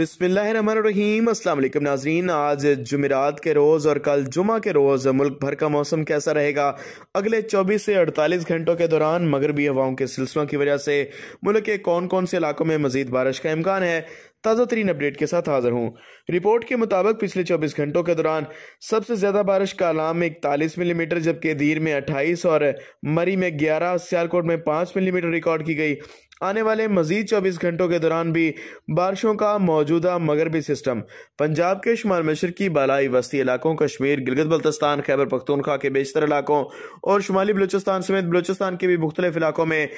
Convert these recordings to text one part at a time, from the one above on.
बिसमीम नाजरीन आज जुमेरात के रोज़ और कल जुमा के रोज़ मुल्क भर का मौसम कैसा रहेगा अगले 24 से 48 घंटों के दौरान मगरबी हवाओं के सिलसिलों की वजह से मुल्क के कौन कौन से इलाकों में मज़ीद बारिश का इम्कान है ताज़ा तरीन अपडेट के साथ हाजिर हूँ रिपोर्ट के मुताबिक पिछले 24 घंटों के दौरान सबसे ज़्यादा बारिश कालाम में इकतालीस मिलीमीटर जबकि धीर में 28 और मरी में 11 सियालकोट में 5 मिलीमीटर रिकॉर्ड की गई आने वाले मजीद 24 घंटों के दौरान भी बारिशों का मौजूदा मगरबी सिस्टम पंजाब के शुमार मशर की बालाई वस्ती इलाकों कश्मीर गिलगत बल्तस्तान खैबर पख्तूनखा के बेशतर इलाकों और शुमाली बलूचिस्तान समेत बलूचिस्तान के भी मुख्तलिफ इलाकों में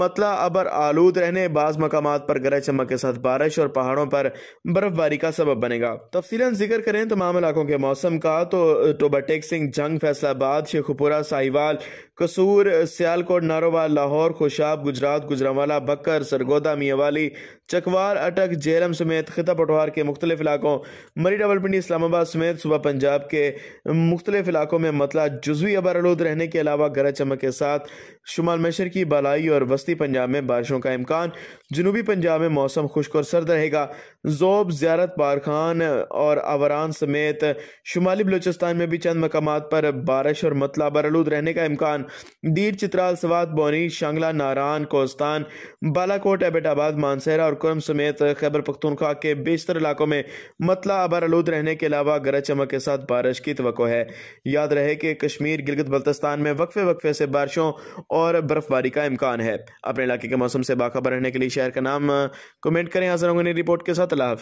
मतला अबर आलूद रहने बाज़ मकाम पर गरज चमक के साथ बारिश और पहाड़ पहाड़ों पर बर्फबारी का सबब बनेगा तफसीला जिक्र करें तमाम इलाकों के मौसम का तो टोबाटेक सिंह जंग फैसलाबाद शेखपुरा साहिवाल कसूर सियालकोट नारोवाल लाहौर खुशाब गुजरात गुजरावाला बकर सरगोदा मियावाली चकवाल अटक जेलम समेत खिता पटवार के मुख्तलिफ इलाकों मरी डबलपिंडी इस्लामाबाद समेत सुबह पंजाब के मुख्तलिफ इलाकों में मतला जुजवी आलूद रहने के अलावा गरज चमक के साथ शुमाल मशर की बालाई और वस्ती पंजाब में बारिशों का इम्कान जनूबी पंजाब में मौसम खुश्क और सर्द रहेगा किया जोब ज्यारत पार खान और अवरान समेत शुमाली बलूचिस्तान में भी चंद मकाम पर बारिश और मतला बरलूद रहने का इम्कान दीर चित्राल सवात बोनी शांगला नारान कोस्तान बालाकोट एबटाबाद मानसहरा और कुरम समेत खैबर पख्तनख्वा के बेशतर इलाकों में मतला अबरलूद रहने के अलावा गरज चमक के साथ बारिश की तो है याद रहे कि कश्मीर गिलगत बल्तिस्तान में वक्फे वक्फे से बारिशों और बर्फबारी का इम्कान है अपने इलाके के मौसम से बाखबर रहने के लिए शहर का नाम कमेंट करें हाजिर होंगे रिपोर्ट रिपोर्ट के साथ अल्लाह हाफिज़